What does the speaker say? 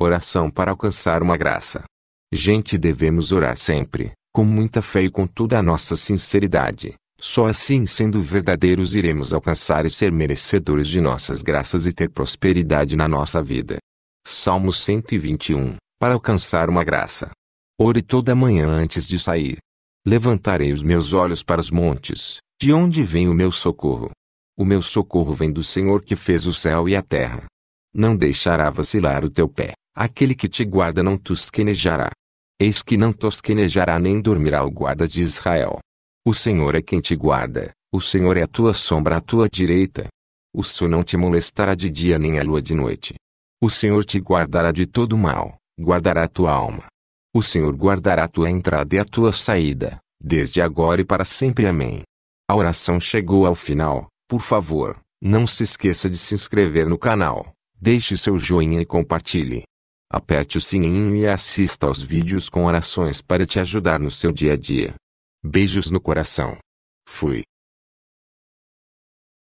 Oração para alcançar uma graça. Gente, devemos orar sempre, com muita fé e com toda a nossa sinceridade. Só assim, sendo verdadeiros, iremos alcançar e ser merecedores de nossas graças e ter prosperidade na nossa vida. Salmo 121 Para alcançar uma graça. Ore toda manhã antes de sair. Levantarei os meus olhos para os montes, de onde vem o meu socorro? O meu socorro vem do Senhor que fez o céu e a terra. Não deixará vacilar o teu pé. Aquele que te guarda não tosquenejará. Eis que não tosquenejará nem dormirá o guarda de Israel. O Senhor é quem te guarda, o Senhor é a tua sombra à tua direita. O sol não te molestará de dia nem a lua de noite. O Senhor te guardará de todo mal, guardará a tua alma. O Senhor guardará a tua entrada e a tua saída, desde agora e para sempre. Amém. A oração chegou ao final, por favor, não se esqueça de se inscrever no canal, deixe seu joinha e compartilhe. Aperte o sininho e assista aos vídeos com orações para te ajudar no seu dia a dia. Beijos no coração. Fui.